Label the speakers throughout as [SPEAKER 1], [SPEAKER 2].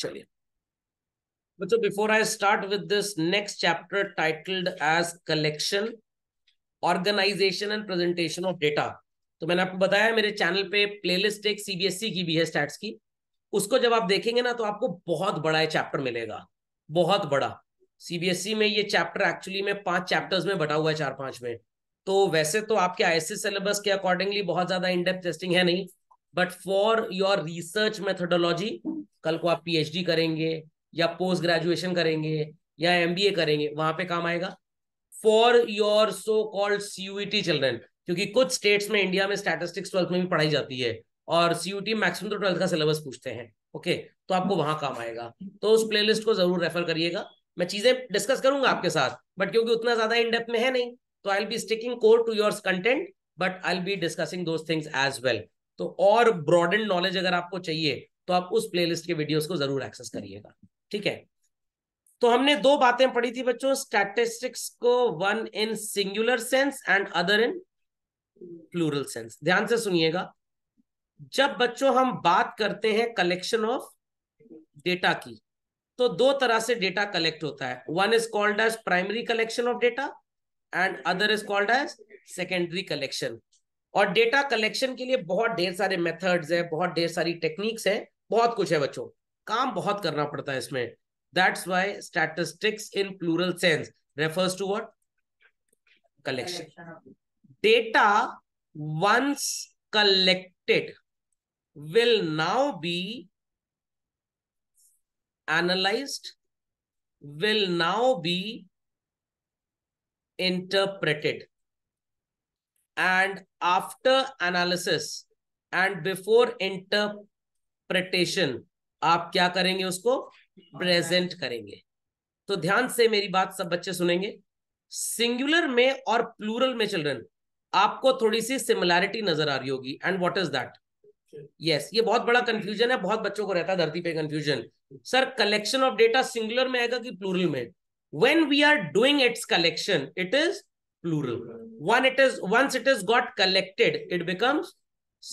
[SPEAKER 1] चलिए बच्चों before I start with this next chapter titled as collection organisation and presentation of data तो मैंने आपको बताया मेरे चैनल पे प्लेलिस्ट एक सीबीएसई e की भी है स्टैट्स की उसको जब आप देखेंगे ना तो आपको बहुत बड़ा चैप्टर मिलेगा बहुत बड़ा सीबीएसई e में ये चैप्टर एक्चुअली में पांच चैप्टर्स में बटा हुआ है चार पांच में तो वैसे तो आपके आईएससी सिलेबस के अकॉर्डिंगली बहुत ज्यादा इनडेप्थ टेस्टिंग है नहीं but for your research methodology कल को आप पीएचडी करेंगे या पोस्ट ग्रेजुएशन करेंगे या एमबीए करेंगे वहां पे काम आएगा for your so called CUET children क्योंकि कुछ स्टेट्स में इंडिया में स्टैटिस्टिक्स ट्वेल्थ में भी पढ़ाई जाती है और सीयूटी मैक्सिमम e तो ट्वेल्थ का सिलेबस पूछते हैं ओके तो आपको वहां काम आएगा तो उस प्लेलिस्ट को जरूर रेफर करिएगा मैं चीजें डिस्कस करूंगा आपके साथ बट क्योंकि उतना ज्यादा इनडेप में है नहीं तो I be sticking core to your content but I be discussing those things as well तो और ब्रॉडेंड नॉलेज अगर आपको चाहिए तो आप उस प्लेलिस्ट के वीडियोस को जरूर एक्सेस करिएगा ठीक है तो हमने दो बातें पढ़ी थी बच्चों स्टैटिस्टिक्स को one in singular sense and other in plural sense ध्यान से सुनिएगा जब बच्चों हम बात करते हैं कलेक्शन ऑफ डेटा की तो दो तरह से डेटा कलेक्ट होता है one is called as primary collection of data and other is called as secondary collection और डेटा कलेक्शन के लिए बहुत ढेर सारे मेथड्स है बहुत ढेर सारी टेक्निक्स है बहुत कुछ है बच्चों काम बहुत करना पड़ता है इसमें that's why statistics in plural sense refers to what collection data once collected will now be analyse will now be interpreted and after analysis and before interpretation आप क्या करेंगे उसको प्रेजेंट करेंगे तो ध्यान से मेरी बात सब बच्चे सुनेंगे सिंगुलर में और प्लूरल में चिल्ड्रन आपको थोड़ी सी सिमिलैरिटी नजर आ रही होगी and what is that yes ये बहुत बड़ा कंफ्यूजन है बहुत बच्चों को रहता है धरती पे confusion sir collection of data singular में आएगा कि प्लूरल में when we are doing its collection it is plural one it is once it is got collected it becomes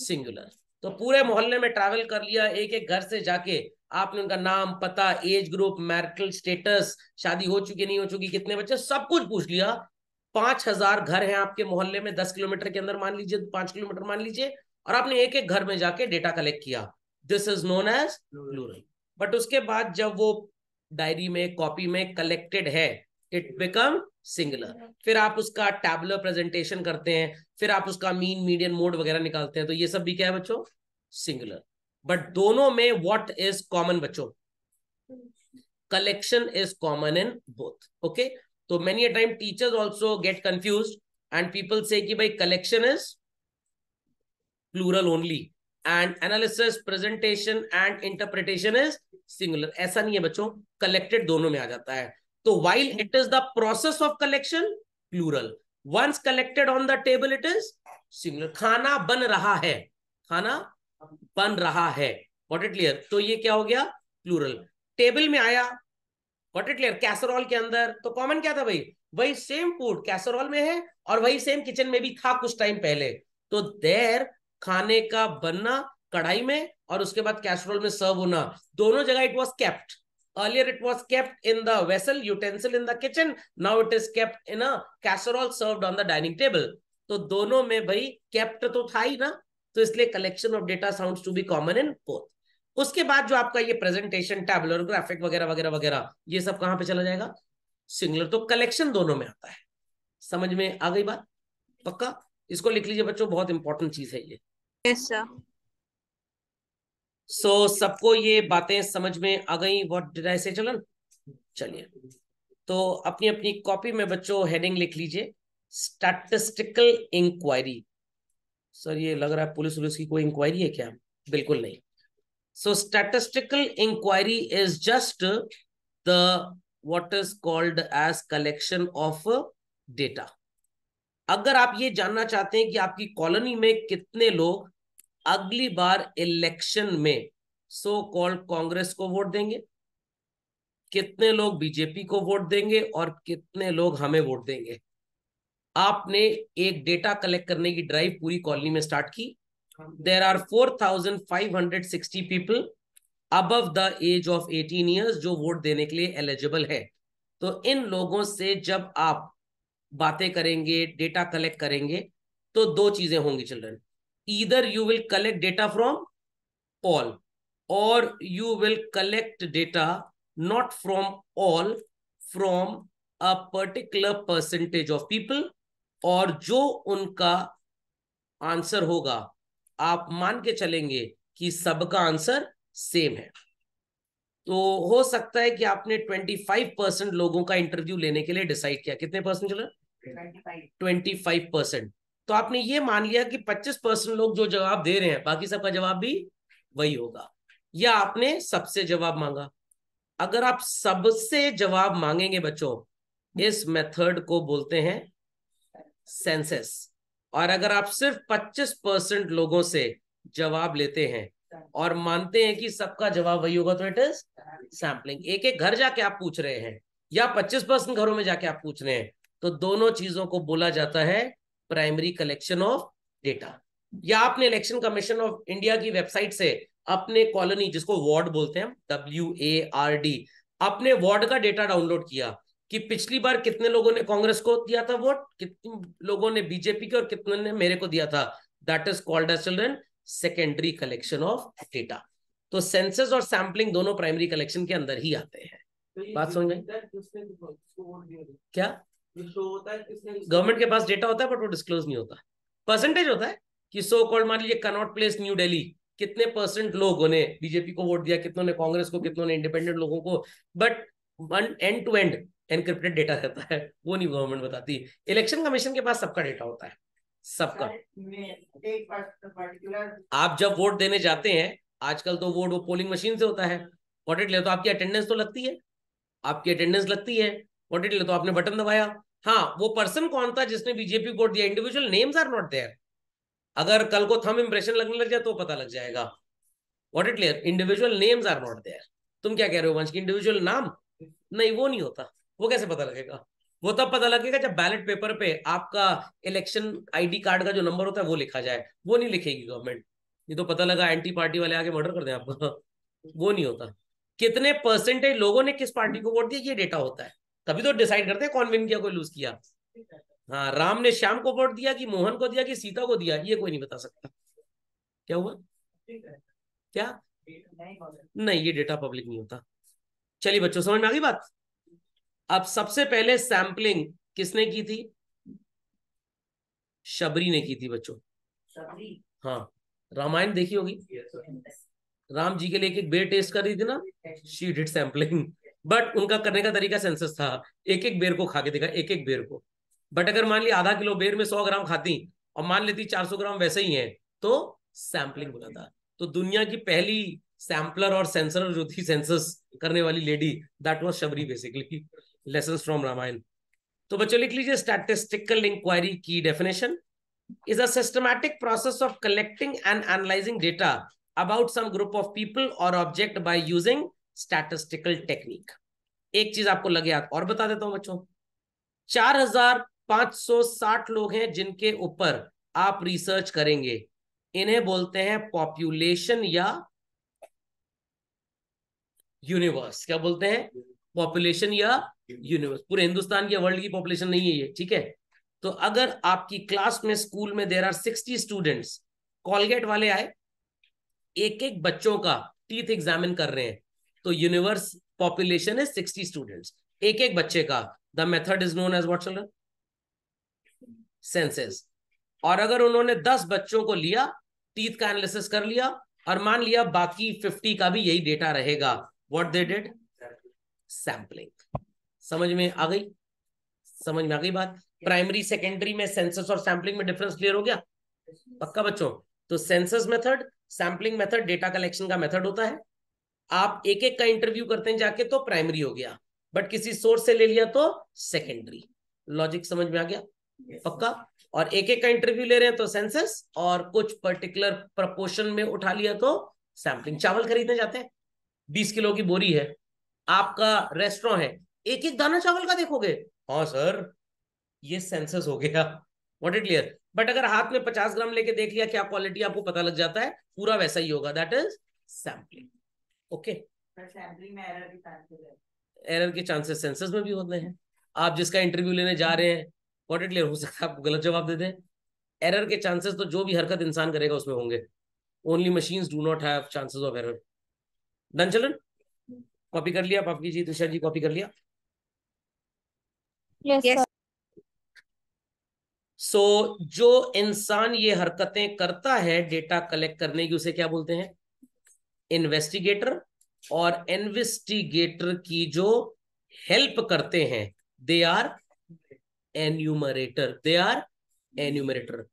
[SPEAKER 1] singular तो पूरे मोहल्ले में ट्रैवल कर लिया एक एक घर से जाके आपने उनका नाम पता एज ग्रुप मैरिटल स्टेटस शादी हो चुकी नहीं हो चुकी कितने बच्चे सब कुछ पूछ लिया पांच हजार घर हैं आपके मोहल्ले में दस किलोमीटर के अंदर मान लीजिए पांच किलोमीटर मान लीजिए और आपने एक एक घर में जाके डेटा कलेक्ट किया this is known as plural but उसके बाद जब वो डायरी में कॉपी में कलेक्टेड है इट बिकम सिंगुलर mm-hmm. फिर आप उसका टैबलर प्रेजेंटेशन करते हैं फिर आप उसका मीन मीडियम मोड वगैरह निकालते हैं तो ये सब भी क्या है बच्चों सिंगुलर बट दोनों में वॉट इज कॉमन बच्चों collection is common in both okay तो many a time teachers also get confuse and people से कि भाई collection is plural only and analysis presentation and interpretation is singular ऐसा नहीं है बच्चों कलेक्टेड दोनों में आ जाता है तो while it is the process of collection plural once collected on the table it is singular खाना बन रहा है खाना बन रहा है वॉट इट क्लियर तो ये क्या हो गया प्लूरल टेबल में आया वॉट इट क्लियर कैसरोल के अंदर तो कॉमन क्या था भाई वही सेम फूड कैसरोल में है और वही सेम किचन में भी था कुछ टाइम पहले तो देर खाने का बनना कढ़ाई में और उसके बाद कैसरोल में सर्व होना दोनों जगह it was kept Earlier, it was kept in the vessel, utensil in the kitchen. Now it is kept in a casserole served on the dining table. तो दोनों में भाई केप्ट तो था ही ना तो इसलिए collection of data sounds to be common in both उसके बाद जो आपका ये प्रेजेंटेशन टैबलर ग्राफिक वगैरह वगैरह वगैरह ये सब कहाँ पे चला जाएगा सिंगुलर तो कलेक्शन दोनों में आता है समझ में आ गई बात पक्का इसको लिख लीजिए बच्चों बहुत इंपॉर्टेंट चीज है ये yes, sir. सो so, सबको ये बातें समझ में आ गई वॉट डिड आई से चलन चलिए तो अपनी अपनी कॉपी में बच्चों हेडिंग लिख लीजिए स्टैटिस्टिकल इंक्वायरी सर ये लग रहा है पुलिस पुलिस की कोई इंक्वायरी है क्या बिल्कुल नहीं so statistical inquiry is just the what is called as collection of data अगर आप ये जानना चाहते हैं कि आपकी कॉलोनी में कितने लोग अगली बार इलेक्शन में सो कॉल्ड कांग्रेस को वोट देंगे कितने लोग बीजेपी को वोट देंगे और कितने लोग हमें वोट देंगे आपने एक डेटा कलेक्ट करने की ड्राइव पूरी कॉलोनी में स्टार्ट की there are four thousand five hundred sixty people above the age of eighteen years जो वोट देने के लिए एलिजिबल है तो इन लोगों से जब आप बातें करेंगे डेटा कलेक्ट करेंगे तो दो चीजें होंगी children either you will collect data from all or you will collect data not from all from a particular percentage of people और जो उनका आंसर होगा आप मान के चलेंगे कि सबका आंसर सेम है तो हो सकता है कि आपने 25 परसेंट लोगों का इंटरव्यू लेने के लिए डिसाइड किया कितने परसेंट चला 25 परसेंट तो आपने ये मान लिया कि 25 परसेंट लोग जो जवाब दे रहे हैं बाकी सबका जवाब भी वही होगा या आपने सबसे जवाब मांगा अगर आप सबसे जवाब मांगेंगे बच्चों इस मेथड को बोलते हैं सेंसेस और अगर आप सिर्फ 25 परसेंट लोगों से जवाब लेते हैं और मानते हैं कि सबका जवाब वही होगा तो इट इज सैम्पलिंग एक एक घर जाके आप पूछ रहे हैं या 25 परसेंट घरों में जाके आप पूछ रहे हैं तो दोनों चीजों को बोला जाता है प्राइमरी कलेक्शन ऑफ डेटा या आपने इलेक्शन कमीशन ऑफ इंडिया की वेबसाइट से अपने कॉलोनी जिसको वार्ड बोलते हैं डब्ल्यू ए आर डी अपने वार्ड का डेटा डाउनलोड किया कि पिछली बार कितने लोगों ने कांग्रेस को दिया था वोट कितने लोगों ने बीजेपी के और कितने ने मेरे को दिया था that is called as children secondary collection of data तो सेंसस और सैम्पलिंग दोनों प्राइमरी कलेक्शन के अंदर ही आते हैं
[SPEAKER 2] तो बात समझ में
[SPEAKER 1] क्या गवर्नमेंट के पास डेटा होता है बट वो डिस्क्लोज नहीं होता परसेंटेज होता है कि सो कॉल्ड मान लीजिए कनॉट प्लेस न्यू डेली कितने परसेंट लोगों ने बीजेपी को वोट दिया कितनों ने कांग्रेस को कितनों ने इंडिपेंडेंट लोगों को but one end to end encrypted data रहता है वो नहीं गवर्नमेंट बताती इलेक्शन कमीशन के पास सबका डेटा होता है सबका आप जब वोट देने जाते हैं आजकल तो वोट वो पोलिंग मशीन से होता है वोटेड ले तो आपकी अटेंडेंस तो लगती है आपकी अटेंडेंस लगती है वोटेड ले तो आपने बटन दबाया हाँ वो पर्सन कौन था जिसने बीजेपी को दिया individual names are not there अगर कल को थम इंप्रेशन लगने लग जाए तो पता लग जाएगा what it clear individual names are not there तुम क्या कह रहे हो वंश की इंडिविजुअल नाम नहीं वो नहीं होता वो कैसे पता लगेगा वो तब पता लगेगा जब बैलेट पेपर पे आपका इलेक्शन आईडी कार्ड का जो नंबर होता है वो लिखा जाए वो नहीं लिखेगी गवर्नमेंट ये तो पता लगा एंटी पार्टी वाले आगे मर्डर कर दें आपको वो नहीं होता कितने परसेंटेज लोगों ने किस पार्टी को वोट दिया ये डेटा होता है तभी तो डिसाइड करते हैं कौन विन किया कोई लूज किया हाँ राम ने श्याम को वोट दिया कि मोहन को दिया कि सीता को दिया ये कोई नहीं बता सकता क्या हुआ क्या
[SPEAKER 2] नहीं
[SPEAKER 1] ये डेटा पब्लिक नहीं होता चलिए बच्चों समझ में आ गई बात अब सबसे पहले सैंपलिंग किसने की थी शबरी ने की थी बच्चों हाँ रामायण देखी होगी राम जी के लिए एक बेर टेस्ट रही थी ना शी डिड सैंपलिंग बट उनका करने का तरीका सेंसस था एक एक बेर को खा के देखा एक एक बेर को बट अगर मान ली आधा किलो बेर में सौ ग्राम खाती और मान लेती चार सौ ग्राम वैसे ही है तो सैम्पलिंग था तो दुनिया की पहली सैम्पलर और सेंसर जो थी सेंसस करने वाली lady that was Shabari basically lesson from Ramayana तो बच्चों लिख लीजिए स्टैटिस्टिकल इंक्वायरी की definition is systematic process of collecting and analysing data about some group of people और object by using statistical technique एक चीज आपको लगे आप और बता देता हूं बच्चों 4560 लोग हैं जिनके ऊपर आप रिसर्च करेंगे इन्हें बोलते हैं पॉपुलेशन या यूनिवर्स क्या बोलते हैं पॉपुलेशन या यूनिवर्स पूरे हिंदुस्तान की वर्ल्ड की पॉपुलेशन नहीं है ये ठीक है तो अगर आपकी क्लास में स्कूल में there are sixty students Colgate वाले आए एक एक बच्चों का टीथ एग्जामिन कर रहे हैं तो यूनिवर्स पॉपुलेशन है सिक्सटी स्टूडेंट्स एक एक बच्चे का the method is known as what children census और अगर उन्होंने दस बच्चों को लिया टीथ का एनालिसिस कर लिया और मान लिया बाकी फिफ्टी का भी यही डेटा रहेगा वॉट दे डिड सैंपलिंग समझ में आ गई समझ में आ गई बात प्राइमरी सेकेंडरी में सेंसस और सैंपलिंग में डिफरेंस क्लियर हो गया पक्का बच्चों तो census method sampling method data collection का मेथड होता है आप एक एक का इंटरव्यू करते हैं जाके तो प्राइमरी हो गया बट किसी सोर्स से ले लिया तो सेकेंडरी लॉजिक समझ में आ गया
[SPEAKER 2] yes. पक्का
[SPEAKER 1] और एक एक का इंटरव्यू ले रहे हैं तो सेंसस और कुछ पर्टिकुलर प्रपोर्शन में उठा लिया तो सैम्पलिंग चावल खरीदने जाते हैं बीस किलो की बोरी है आपका रेस्टोरेंट है एक एक दाना चावल का देखोगे हाँ सर ये सेंसस हो गया वॉट इट क्लियर बट अगर हाथ में पचास ग्राम लेके देख लिया क्या क्वालिटी आपको पता लग जाता है पूरा वैसा ही होगा that is sampling okay error के चांसेस सेंसस में भी होते हैं आप जिसका इंटरव्यू लेने जा रहे हैं वॉट हो सकता है आप गलत जवाब दे दें एरर के चांसेस तो जो भी हरकत इंसान करेगा उसमें होंगे only machine do not have chances of error डन चलन कॉपी कर लिया पापी जी तुषार जी कॉपी कर लिया सो yes, सो so, जो इंसान ये हरकतें करता है डेटा कलेक्ट करने की उसे क्या बोलते हैं इन्वेस्टिगेटर और इन्वेस्टिगेटर की जो हेल्प करते हैं they are enumerator they are enumerator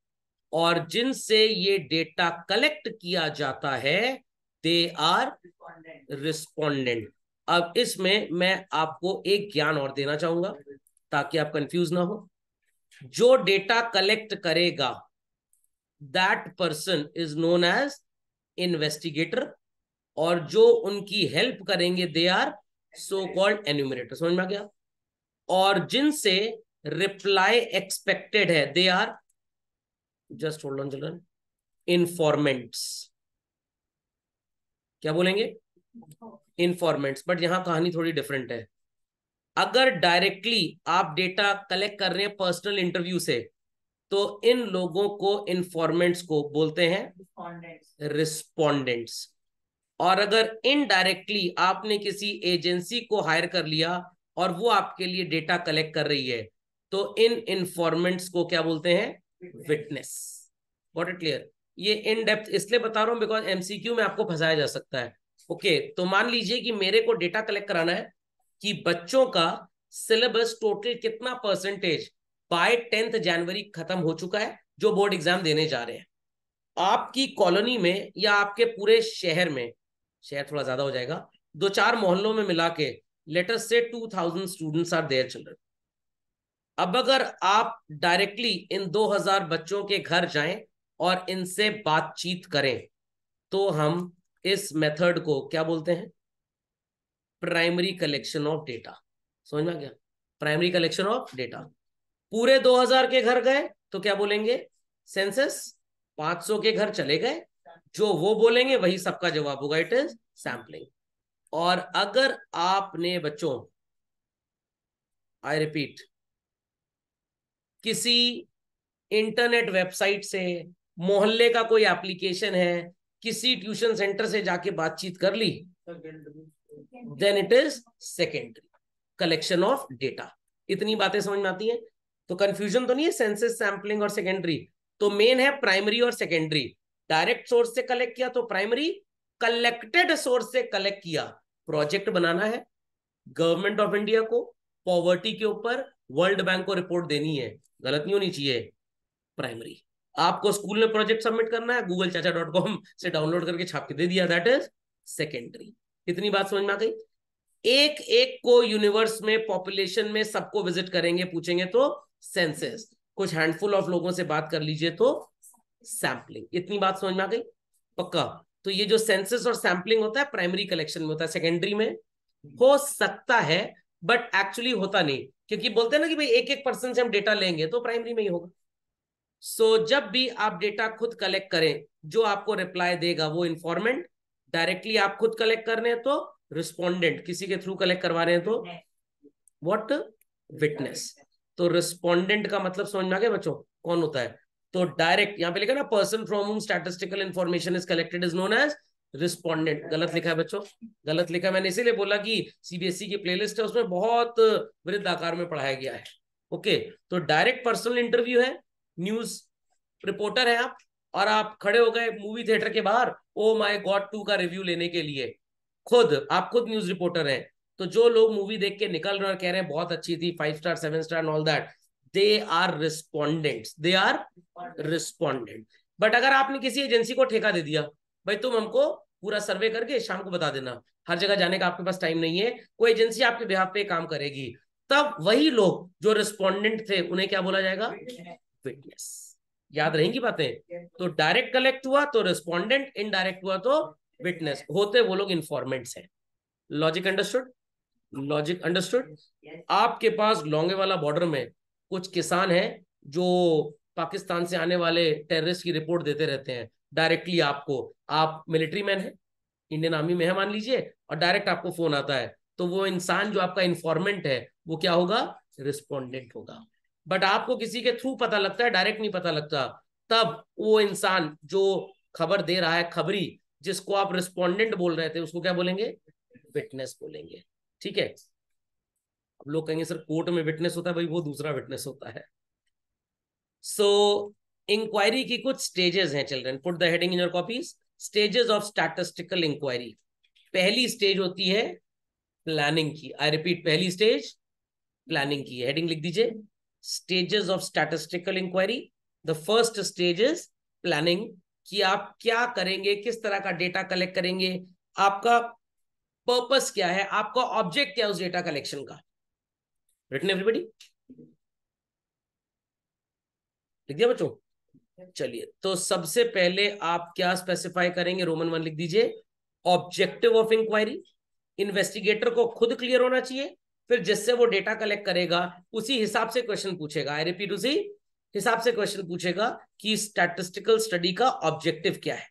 [SPEAKER 1] और जिनसे ये डेटा कलेक्ट किया जाता है दे आर रिस्पोंडेंट अब इसमें मैं आपको एक ज्ञान और देना चाहूंगा ताकि आप कंफ्यूज ना हो जो डेटा कलेक्ट करेगा that person is known as investigator और जो उनकी हेल्प करेंगे they are so called enumerator समझ में आ गया और जिनसे रिप्लाई एक्सपेक्टेड है they are just hold on children informants क्या बोलेंगे इन्फॉर्मेंट्स बट यहां कहानी थोड़ी डिफरेंट है अगर डायरेक्टली आप डेटा कलेक्ट कर रहे हैं पर्सनल इंटरव्यू से तो इन लोगों को इनफॉर्मेंट्स को बोलते
[SPEAKER 2] हैं
[SPEAKER 1] रिस्पॉन्डेंट्स और अगर इनडायरेक्टली आपने किसी एजेंसी को हायर कर लिया और वो आपके लिए डेटा कलेक्ट कर रही है तो इन इन्फॉर्मेंट्स को क्या बोलते हैं विटनेस वॉट इट क्लियर ये इन डेप्थ इसलिए बता रहा हूं बिकॉज एमसीक्यू में आपको फंसाया जा सकता है ओके okay, तो मान लीजिए कि मेरे को डेटा कलेक्ट कराना है कि बच्चों का सिलेबस टोटल कितना परसेंटेज बाय टेंथ जनवरी खत्म हो चुका है जो बोर्ड एग्जाम देने जा रहे हैं आपकी कॉलोनी में या आपके पूरे शहर में शेयर थोड़ा ज्यादा हो जाएगा दो चार मोहल्लों में मिला के लेटर से two thousand students are there children अब अगर आप डायरेक्टली इन दो हजार बच्चों के घर जाएं और इनसे बातचीत करें तो हम इस मेथड को क्या बोलते हैं प्राइमरी कलेक्शन ऑफ डेटा समझ में क्या प्राइमरी कलेक्शन ऑफ डेटा पूरे 2000 के घर गए तो क्या बोलेंगे सेंसस 500 के घर चले गए जो वो बोलेंगे वही सबका जवाब होगा इट इज सैम्पलिंग और अगर आपने बच्चों आई रिपीट किसी इंटरनेट वेबसाइट से मोहल्ले का कोई एप्लीकेशन है किसी ट्यूशन सेंटर से जाके बातचीत कर ली
[SPEAKER 2] then
[SPEAKER 1] it is secondary collection of data इतनी बातें समझ में आती हैं तो कंफ्यूजन तो नहीं है सेंसेस सैम्पलिंग और सेकेंडरी तो मेन है प्राइमरी और सेकेंडरी डायरेक्ट सोर्स से कलेक्ट किया तो प्राइमरी कलेक्टेड सोर्स से कलेक्ट किया प्रोजेक्ट बनाना है गवर्नमेंट ऑफ इंडिया को पॉवर्टी के ऊपर वर्ल्ड बैंक को रिपोर्ट देनी है गलत नहीं होनी चाहिए प्राइमरी आपको स्कूल में प्रोजेक्ट सबमिट करना है गूगल चाचा डॉट कॉम से डाउनलोड करके छाप के दे दिया दैट इज सेकेंडरी कितनी बात समझ में आ गई एक एक को यूनिवर्स में पॉपुलेशन में सबको विजिट करेंगे पूछेंगे तो सेंसेस कुछ हैंडफुल ऑफ लोगों से बात कर लीजिए तो सैंपलिंग इतनी बात समझ में आ गई पक्का तो ये जो सेंसेस और सैंपलिंग होता है प्राइमरी कलेक्शन में होता है सेकेंडरी में हो सकता है बट एक्चुअली होता नहीं क्योंकि बोलते हैं ना कि भाई एक एक पर्सन से हम डेटा लेंगे तो प्राइमरी में ही होगा सो so, जब भी आप डेटा खुद कलेक्ट करें जो आपको रिप्लाई देगा वो इन्फॉर्मेंट डायरेक्टली आप खुद कलेक्ट कर रहे हैं तो रिस्पोंडेंट किसी के थ्रू कलेक्ट करवा रहे हैं तो वॉट विटनेस तो रिस्पोंडेंट का मतलब समझ में आ गया बच्चों कौन होता है तो डायरेक्ट यहाँ पे लिखा ना person from whom statistical information is collected is known as respondent गलत लिखा है बच्चों गलत लिखा मैंने इसीलिए बोला कि सीबीएसई e की प्लेलिस्ट है उसमें बहुत वृद्ध आकार में पढ़ाया गया है ओके तो डायरेक्ट पर्सनल इंटरव्यू है न्यूज रिपोर्टर है आप और आप खड़े हो गए मूवी थिएटर के बाहर ओ माई गॉड टू का रिव्यू लेने के लिए खुद आप खुद न्यूज रिपोर्टर है तो जो लोग मूवी देख के निकल रहे और कह रहे हैं बहुत अच्छी थी five star seven star and all that they are respondent they are respondent but अगर आपने किसी एजेंसी को ठेका दे दिया भाई तुम हमको पूरा सर्वे करके शाम को बता देना हर जगह जाने का आपके पास टाइम नहीं है कोई एजेंसी आपके बिहार पे काम करेगी तब वही लोग जो रिस्पोंडेंट थे उन्हें क्या बोला जाएगा विटनेस याद रहेंगी बातें तो डायरेक्ट कलेक्ट हुआ तो रिस्पोंडेंट इनडायरेक्ट हुआ तो विटनेस होते वो लोग इन्फॉर्मेंट्स हैं लॉजिक अंडरस्टूड लॉजिक अंडरस्टूड आपके पास लॉन्गे वाला बॉर्डर में कुछ किसान हैं जो पाकिस्तान से आने वाले टेररिस्ट की रिपोर्ट देते रहते हैं डायरेक्टली आपको आप मिलिट्री मैन है इंडियन आर्मी में है मान लीजिए और डायरेक्ट आपको फोन आता है तो वो इंसान जो आपका इन्फॉर्मेंट है वो क्या होगा रिस्पोंडेंट होगा बट आपको किसी के थ्रू पता लगता है डायरेक्ट नहीं पता लगता तब वो इंसान जो खबर दे रहा है खबरी जिसको आप रिस्पोंडेंट बोल रहे थे उसको क्या बोलेंगे विटनेस बोलेंगे ठीक है लोग कहेंगे सर कोर्ट में विटनेस होता है भाई वो दूसरा विटनेस होता है सो so, इंक्वायरी की कुछ स्टेजेस हैं children put the heading in your copies stages of statistical inquiry पहली स्टेज होती है प्लानिंग की आई रिपीट पहली स्टेज प्लानिंग की हेडिंग लिख दीजिए stages of statistical inquiry the first stage is planning कि आप क्या करेंगे किस तरह का डेटा कलेक्ट करेंगे आपका पर्पस क्या है आपका ऑब्जेक्ट क्या है उस डेटा कलेक्शन का रिटन एवरीबडी लिख दिया बच्चों चलिए तो सबसे पहले आप क्या स्पेसिफाई करेंगे रोमन वन लिख दीजिए ऑब्जेक्टिव ऑफ इंक्वायरी इन्वेस्टिगेटर को खुद क्लियर होना चाहिए फिर जिससे वो डेटा कलेक्ट करेगा उसी हिसाब से क्वेश्चन पूछेगा आई रिपीट उसी हिसाब से क्वेश्चन पूछेगा कि स्टैटिस्टिकल स्टडी का ऑब्जेक्टिव क्या है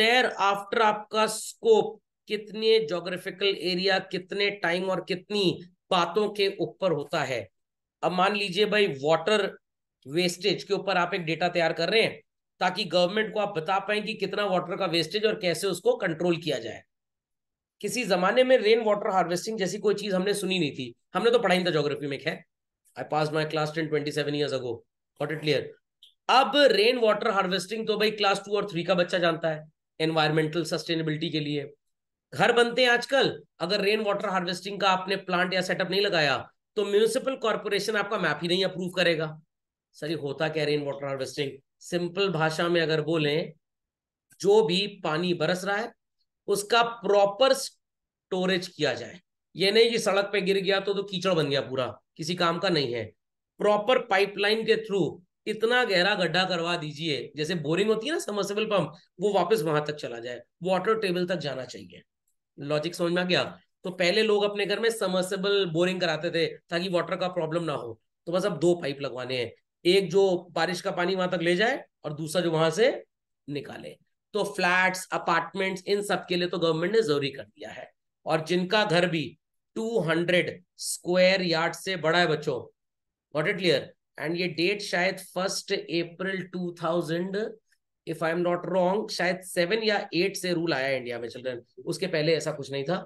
[SPEAKER 1] देर आफ्टर आपका स्कोप कितने ज्योग्राफिकल एरिया कितने टाइम और कितनी बातों के ऊपर होता है अब मान लीजिए भाई वाटर वेस्टेज के ऊपर आप एक डेटा तैयार कर रहे हैं ताकि गवर्नमेंट को आप बता पाए कि कितना वाटर का वेस्टेज और कैसे उसको कंट्रोल किया जाए किसी जमाने में रेन वाटर हार्वेस्टिंग जैसी कोई चीज हमने सुनी नहीं थी हमने तो पढ़ाई था जोग्राफी में खैर I pass my class ten twenty seven year ago what it clear अब रेन वाटर हार्वेस्टिंग तो भाई क्लास टू और थ्री का बच्चा जानता है एनवायरमेंटल सस्टेनेबिलिटी के लिए घर बनते हैं आजकल अगर रेन वाटर हार्वेस्टिंग का आपने प्लांट या सेटअप नहीं लगाया तो म्यूनिसिपल कॉरपोरेशन आपका मैप ही नहीं अप्रूव करेगा सर ये होता क्या रेन वाटर हार्वेस्टिंग सिंपल भाषा में अगर बोले जो भी पानी बरस रहा है उसका प्रॉपर स्टोरेज किया जाए ये नहीं कि सड़क पे गिर गया तो, तो कीचड़ बन गया पूरा किसी काम का नहीं है प्रॉपर पाइपलाइन के थ्रू इतना गहरा गड्ढा करवा दीजिए जैसे बोरिंग होती है ना समर्सेबल पंप वो वापस वहां तक चला जाए वाटर टेबल तक जाना चाहिए लॉजिक समझ में आ गया तो पहले लोग अपने घर में समर्सेबल बोरिंग कराते थे ताकि वाटर का प्रॉब्लम ना हो तो बस अब दो पाइप लगवाने हैं एक जो बारिश का पानी वहां तक ले जाए और दूसरा जो वहां से निकाले तो फ्लैट्स अपार्टमेंट्स इन सब के लिए तो गवर्नमेंट ने जरूरी कर दिया है और जिनका घर भी 200 स्क्वायर यार्ड से बड़ा है बच्चों वॉट इट क्लियर एंड ये डेट शायद first April two thousand if I am not wrong शायद सेवन या एट से रूल आया इंडिया में चिल्ड्रन उसके पहले ऐसा कुछ नहीं था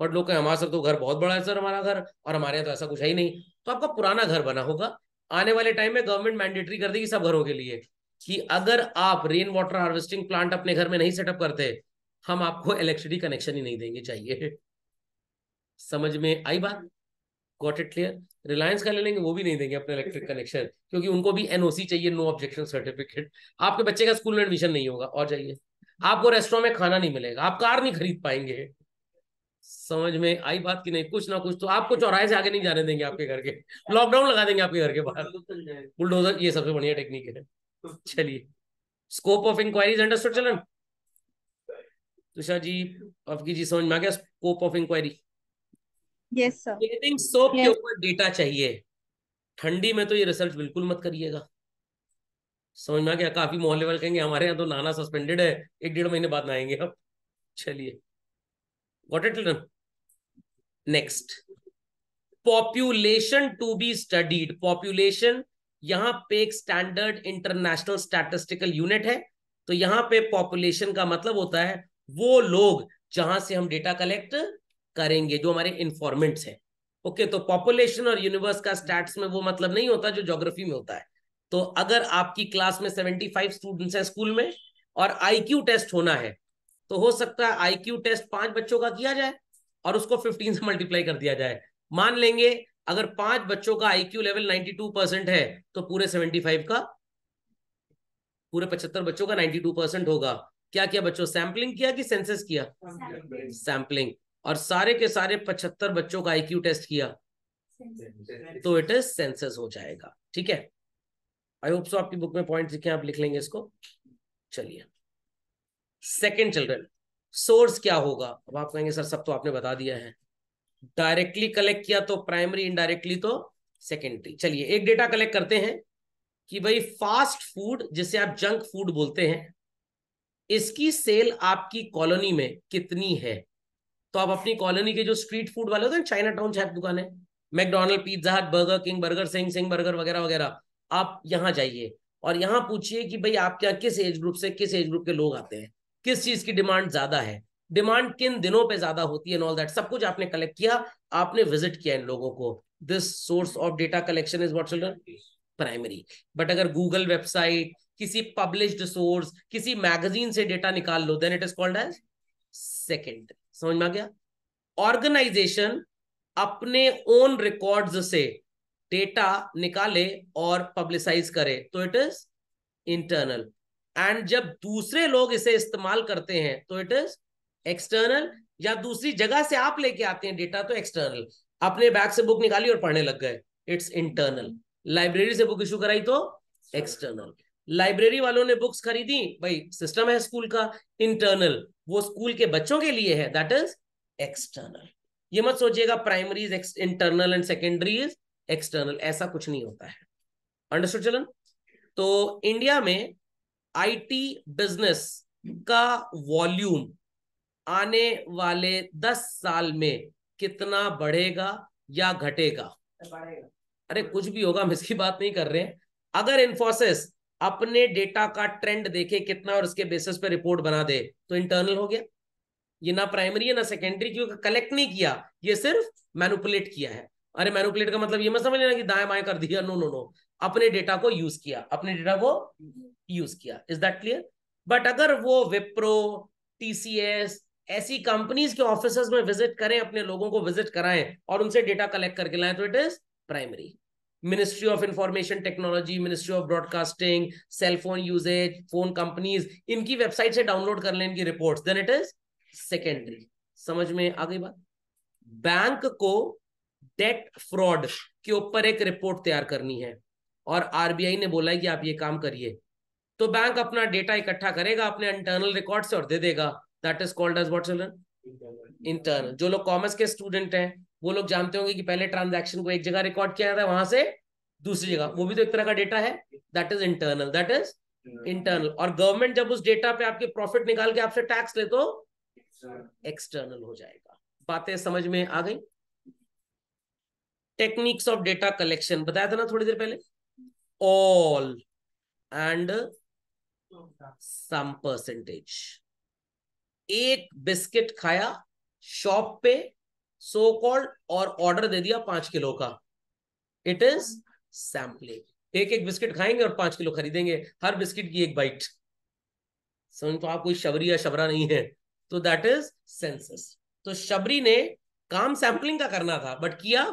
[SPEAKER 1] बट लोग हमारा सर तो घर बहुत बड़ा है सर हमारा घर और हमारे यहाँ तो ऐसा कुछ है ही नहीं तो आपका पुराना घर बना होगा आने वाले टाइम में गवर्नमेंट मैंडेटरी कर देगी सब घरों के लिए कि अगर आप रेन वाटर हार्वेस्टिंग प्लांट अपने घर में नहीं सेटअप करते हम आपको इलेक्ट्रिसिटी कनेक्शन ही नहीं देंगे चाहिए समझ में आई बात गॉट इट क्लियर रिलायंस का ले लेंगे वो भी नहीं देंगे अपना इलेक्ट्रिक कनेक्शन क्योंकि उनको भी एनओसी चाहिए नो ऑब्जेक्शन सर्टिफिकेट आपके बच्चे का स्कूल में एडमिशन नहीं होगा और जाइए आपको रेस्टोरेंट में खाना नहीं मिलेगा आप कार नहीं खरीद पाएंगे समझ में आई बात की नहीं कुछ ना कुछ तो आपको चौराहे से आगे नहीं जाने देंगे आपके घर के लॉकडाउन लगा देंगे आपके घर के बाहर बुलडोजर ये सबसे बढ़िया टेक्निक है चलिए स्कोप ऑफ इंक्वायरीज अंडरस्टूड चलन तुषार जी आपकी जी समझ में आ गया scope of inquiry yes, yes. के ऊपर डेटा चाहिए ठंडी में तो ये रिसर्च बिल्कुल मत करिएगा समझ में आ गया काफी मोहल्ले वाले कहेंगे हमारे यहाँ तो नाना सस्पेंडेड है एक डेढ़ महीने बाद आएंगे आप चलिए what it next population to be studied population यहां पे एक स्टैंडर्ड इंटरनेशनल स्टैटिस्टिकल यूनिट है तो यहां पे पॉपुलेशन का मतलब होता है वो लोग जहां से हम डेटा कलेक्ट करेंगे जो हमारे इन्फॉर्मेंट्स हैं ओके तो पॉपुलेशन और यूनिवर्स का स्टैट्स में वो मतलब नहीं होता जो ज्योग्राफी में होता है तो अगर आपकी क्लास में सेवेंटी फाइव स्टूडेंट्स हैं स्कूल में और आईक्यू टेस्ट होना है तो हो सकता है आईक्यू टेस्ट पांच बच्चों का किया जाए और उसको फिफ्टीन से मल्टीप्लाई कर दिया जाए मान लेंगे अगर पांच बच्चों का IQ level ninety two percent है तो पूरे सेवेंटी फाइव का पूरे पचहत्तर बच्चों का नाइन्टी टू परसेंट होगा क्या क्या बच्चों सैम्पलिंग किया कि सेंसेस किया सैम्पलिंग और सारे के सारे पचहत्तर बच्चों का आईक्यू टेस्ट किया तो इट इज सेंसेस हो जाएगा ठीक है आई होप सो आपकी बुक में पॉइंट लिखे आप लिख लेंगे इसको चलिए सेकेंड चिल्ड्रन सोर्स क्या होगा अब आप कहेंगे सर सब तो आपने बता दिया है डायरेक्टली कलेक्ट किया तो प्राइमरी इनडायरेक्टली तो सेकेंडरी चलिए एक डेटा कलेक्ट करते हैं कि भाई फास्ट फूड जिसे आप जंक फूड बोलते हैं इसकी सेल आपकी कॉलोनी में कितनी है तो आप अपनी कॉलोनी के जो स्ट्रीट फूड वाले होते हैं चाइना टाउन छह दुकान है McDonald Pizza Hut Burger King Burger Singh Singh Burger वगैरह वगैरह आप यहाँ जाइए और यहाँ पूछिए कि भाई आपके यहाँ किस एज ग्रुप से किस एज ग्रुप के लोग आते हैं किस चीज की डिमांड ज्यादा है डिमांड किन दिनों पे ज्यादा होती है ऑल दैट सब कुछ आपने कलेक्ट किया आपने विजिट किया इन लोगों को this source of data collection is what children primary but अगर गूगल वेबसाइट किसी पब्लिश्ड सोर्स किसी मैगजीन से डेटा निकाल लो then it is called as secondary समझ में आ गया ऑर्गेनाइजेशन अपने ओन रिकॉर्ड्स से डेटा निकाले और पब्लिसाइज करे तो इट इज इंटरनल एंड जब दूसरे लोग इसे इस्तेमाल करते हैं तो इट इज एक्सटर्नल या दूसरी जगह से आप लेके आते हैं डेटा तो एक्सटर्नल अपने बैग से बुक निकाली और पढ़ने लग गए इट्स इंटरनल लाइब्रेरी से बुक इशू कराई तो एक्सटर्नल लाइब्रेरी वालों ने बुक्स खरीदी भाई सिस्टम है स्कूल का इंटरनल वो स्कूल के बच्चों के लिए है दैट इज एक्सटर्नल ये मत सोचिएगा primary internal and secondary is external ऐसा कुछ नहीं होता है अंडरस्टूड चलन तो इंडिया में आईटी बिजनेस का वॉल्यूम आने वाले दस साल में कितना बढ़ेगा या घटेगा
[SPEAKER 2] अरे
[SPEAKER 1] कुछ भी होगा हम इसकी बात नहीं कर रहे हैं अगर इन्फोसिस अपने डेटा का ट्रेंड देखे कितना और उसके बेसिस पे रिपोर्ट बना दे तो इंटरनल हो गया ये ना प्राइमरी है ना सेकेंडरी क्योंकि कलेक्ट नहीं किया ये सिर्फ मैनुपुलेट किया है अरे मैनुपुलेट का मतलब ये मत समझ लेना कि दाएं बाएं कर दिया नो नो नो अपने डेटा को यूज किया अपने डेटा को यूज किया इज दैट क्लियर बट अगर वो विप्रो टीसीएस ऐसी कंपनीज के ऑफिस में विजिट करें अपने लोगों को विजिट कराएं और उनसे डेटा कलेक्ट करके लाएं तो it is primary ministry of information technology ministry of broadcasting cellphone usage phone companies इनकी वेबसाइट से डाउनलोड कर लें इनकी report then it is secondary समझ में आ गई बात बैंक को डेट फ्रॉड के ऊपर एक रिपोर्ट तैयार करनी है और आरबीआई ने बोला है कि आप ये काम करिए तो बैंक अपना डेटा इकट्ठा करेगा अपने इंटरनल रिकॉर्ड से और दे देगा that is called as what
[SPEAKER 2] internal
[SPEAKER 1] जो लोग कॉमर्स के स्टूडेंट हैं वो लोग जानते होंगे कि पहले ट्रांजेक्शन को एक जगह रिकॉर्ड किया जाता है वहां से दूसरी जगह वो भी तो एक तरह का डेटा है that is internal that is internal और गवर्नमेंट जब उस डेटा पे आपके प्रॉफिट निकाल के आपसे टैक्स ले तो एक्सटर्नल हो जाएगा बातें समझ में आ गई टेक्निक्स ऑफ डेटा कलेक्शन बताया था ना थोड़ी देर पहले ऑल एंड सम परसेंटेज एक बिस्किट खाया शॉप पे सो कॉल्ड और ऑर्डर दे दिया पांच किलो का इट इज सैम्पलिंग एक एक बिस्किट खाएंगे और पांच किलो खरीदेंगे हर बिस्किट की एक बाइट समझ तो आप कोई शबरी या शबरा नहीं है तो दैट इज सेंसस तो शबरी ने काम सैम्पलिंग का करना था बट किया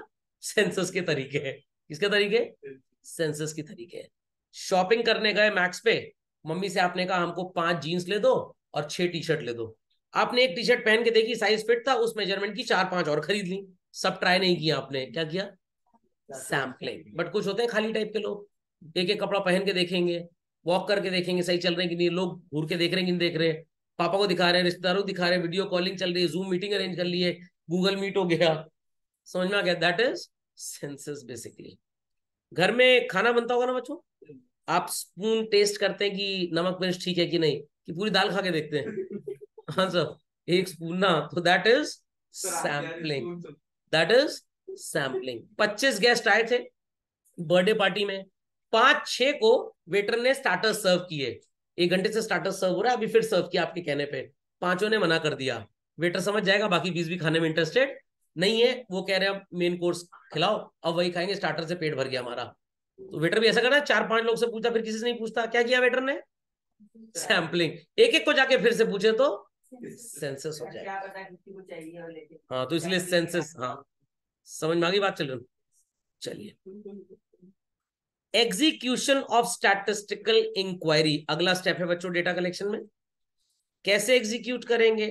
[SPEAKER 1] सेंसस के तरीके किसके तरीके सेंसस के तरीके शॉपिंग करने गए मैक्स पे मम्मी से आपने कहा हमको पांच जीन्स ले दो और छह टी शर्ट ले दो आपने एक टी शर्ट पहन के देखी साइज फिट था उस मेजरमेंट की चार पांच और खरीद ली सब ट्राई नहीं किया आपने क्या किया सैम्पलिंग बट कुछ होते हैं खाली टाइप के लोग एक एक कपड़ा पहन के देखेंगे वॉक करके देखेंगे सही चल रहे हैं कि नहीं लोग घूर के देख रहे हैं कि नहीं देख रहे पापा को दिखा रहे हैं रिश्तेदारों को दिखा रहे हैं वीडियो कॉलिंग चल रही है जूम मीटिंग अरेंज कर ली है गूगल मीट हो गया समझ में आ गया दैट इज सेंसेस बेसिकली घर में खाना बनता होगा ना बच्चों हम्म। आप स्पून टेस्ट करते हैं कि नमक मिर्च ठीक है कि नहीं कि पूरी दाल खा के देखते हैं answer हाँ, एक स्पून ना तो that is sampling that is sampling पच्चीस गेस्ट आए थे बर्थडे पार्टी में पांच छह को वेटर ने स्टार्टर सर्व किए एक घंटे से स्टार्टर सर्व हो रहा है अभी फिर सर्व किया आपके कहने पे पांचों ने मना कर दिया वेटर समझ जाएगा बाकी बीस भी खाने में इंटरेस्टेड नहीं है वो कह रहे हैं मेन कोर्स खिलाओ अब वही खाएंगे स्टार्टर से पेट भर गया हमारा तो वेटर भी ऐसा करना चार पांच लोग से पूछा फिर किसी से नहीं पूछता क्या किया वेटर ने सैम्पलिंग एक एक को जाके फिर से पूछे तो हो हाँ तो इसलिए सेंसस हाँ समझ में आ गई बात चल चलिए एग्जीक्यूशन ऑफ स्टैटिस्टिकल इंक्वायरी अगला स्टेप है बच्चों डेटा कलेक्शन में कैसे एग्जीक्यूट करेंगे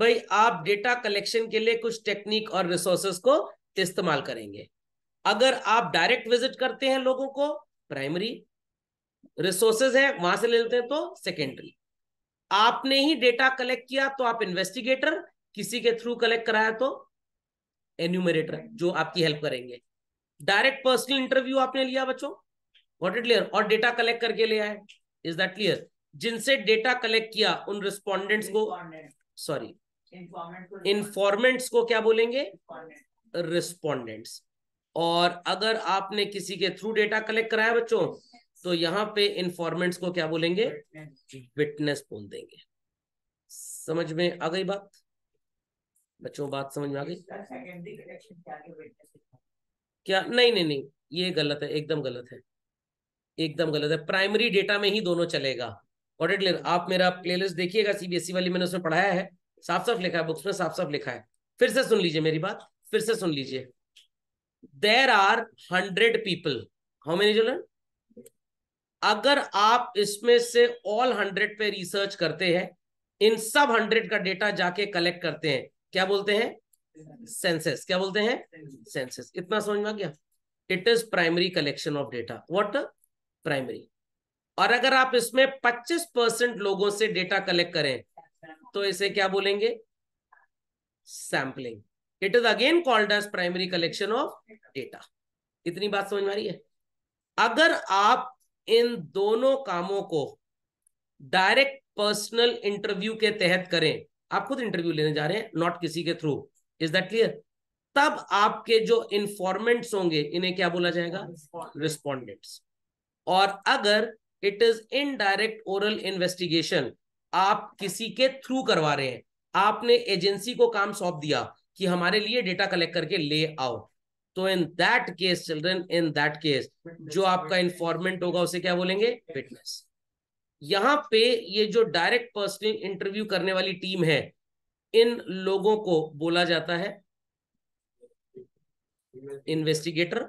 [SPEAKER 1] भाई आप डेटा कलेक्शन के लिए कुछ टेक्निक और रिसोर्सेस को इस्तेमाल करेंगे अगर आप डायरेक्ट विजिट करते हैं लोगों को प्राइमरी रिसोर्सेज है वहां से ले लेते हैं तो सेकेंडरी आपने ही डेटा कलेक्ट किया तो आप इन्वेस्टिगेटर किसी के थ्रू कलेक्ट कराया तो एन्यूमरेटर जो आपकी हेल्प करेंगे डायरेक्ट पर्सनल इंटरव्यू आपने लिया बच्चों वॉट इट क्लियर और डेटा कलेक्ट करके ले आए इज दैट क्लियर जिनसे डेटा कलेक्ट किया उन रिस्पॉन्डेंट्स को सॉरी इन्फॉर्मेंट्स को क्या बोलेंगे रिस्पॉन्डेंट्स और अगर आपने किसी के थ्रू डेटा कलेक्ट कराया बच्चों तो यहाँ पे इन्फॉर्मेंट्स को क्या बोलेंगे विटनेस बोल देंगे समझ में आ गई बात बच्चों बात समझ में आ गई क्या नहीं नहीं नहीं ये गलत है एकदम गलत है एकदम गलत है प्राइमरी डेटा में ही दोनों चलेगा ऑडिट क्लियर आप मेरा प्लेलिस्ट देखिएगा सीबीएसई e वाली मैंने उसमें पढ़ाया है साफ साफ लिखा है बुक्स में साफ साफ लिखा है फिर से सुन लीजिए मेरी बात फिर से सुन लीजिए there are hundred people how many children अगर आप इसमें से ऑल हंड्रेड पे रिसर्च करते हैं इन सब हंड्रेड का डेटा जाके कलेक्ट करते हैं क्या बोलते हैं सेंसेस क्या बोलते हैं सेंसेस इतना समझ में गया it is primary collection of data what primary और अगर आप इसमें 25 परसेंट लोगों से डेटा कलेक्ट करें तो इसे क्या बोलेंगे sampling it is again called as primary collection of data इतनी बात समझ में आ रही है अगर आप इन दोनों कामों को डायरेक्ट पर्सनल इंटरव्यू के तहत करें आप खुद इंटरव्यू लेने जा रहे हैं नॉट किसी के थ्रू इज दैट क्लियर तब आपके जो इंफॉर्मेंट्स होंगे इन्हें क्या बोला जाएगा रिस्पॉन्डेंट्स और अगर it is indirect oral investigation आप किसी के थ्रू करवा रहे हैं आपने एजेंसी को काम सौंप दिया कि हमारे लिए डेटा कलेक्ट करके ले आओ तो in that case children in that case जो आपका इन्फॉर्मेंट होगा उसे क्या बोलेंगे विटनेस यहां पे ये जो डायरेक्ट पर्सनल इंटरव्यू करने वाली टीम है इन लोगों को बोला जाता है इन्वेस्टिगेटर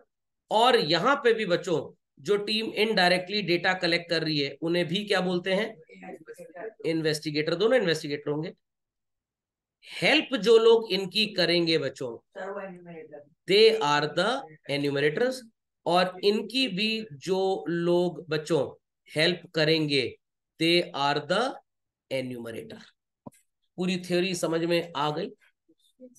[SPEAKER 1] और यहां पे भी बच्चों जो टीम इनडायरेक्टली डेटा कलेक्ट कर रही है उन्हें भी क्या बोलते हैं इन्वेस्टिगेटर दोनों इन्वेस्टिगेटर होंगे हेल्प जो लोग इनकी करेंगे बच्चों दे आर द एन्यूमरेटर्स और इनकी भी जो लोग बच्चों हेल्प करेंगे दे आर द एन्यूमरेटर पूरी थ्योरी समझ में आ गई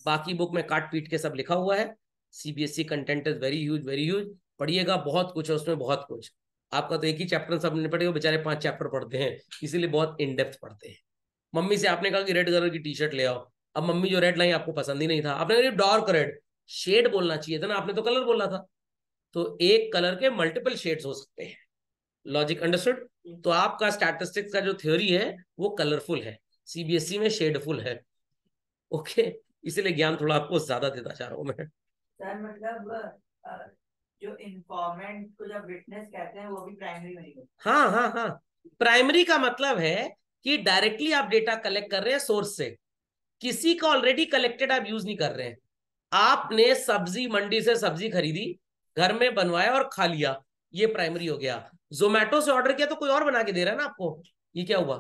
[SPEAKER 1] बाकी बुक में काट पीट के सब लिखा हुआ है CBSE content is very huge very huge पढ़िएगा बहुत कुछ है उसमें बहुत कुछ आपका तो एक ही चैप्टर सब पढ़ेगा बेचारे पांच चैप्टर पढ़ते हैं इसीलिए बहुत इनडेप्थ पढ़ते हैं मम्मी से आपने कहा कि रेड कलर की टी शर्ट ले आओ अब मम्मी जो रेड लाइन आपको पसंद ही नहीं था आपने डार्क रेड शेड बोलना चाहिए था ना आपने तो कलर बोला था तो एक कलर के मल्टीपल शेड्स हो सकते हैं लॉजिक अंडरस्टूड तो आपका स्टैटिस्टिक्स का जो थ्योरी है वो कलरफुल है सीबीएसई e में शेडफुल है ओके इसीलिए ज्ञान थोड़ा आपको ज्यादा देना चाह रहा हूँ मैं
[SPEAKER 2] सर मतलब जो इन्फॉर्मेंट को जब विटनेस कहते हैं वो भी प्राइमरी नहीं
[SPEAKER 1] हाँ हाँ हाँ प्राइमरी का मतलब है कि डायरेक्टली आप डेटा कलेक्ट कर रहे हैं सोर्स से किसी का ऑलरेडी कलेक्टेड आप यूज नहीं कर रहे हैं आपने सब्जी मंडी से सब्जी खरीदी घर में बनवाया और खा लिया ये प्राइमरी हो गया जोमेटो से ऑर्डर किया तो कोई और बना के दे रहा है ना आपको ये क्या हुआ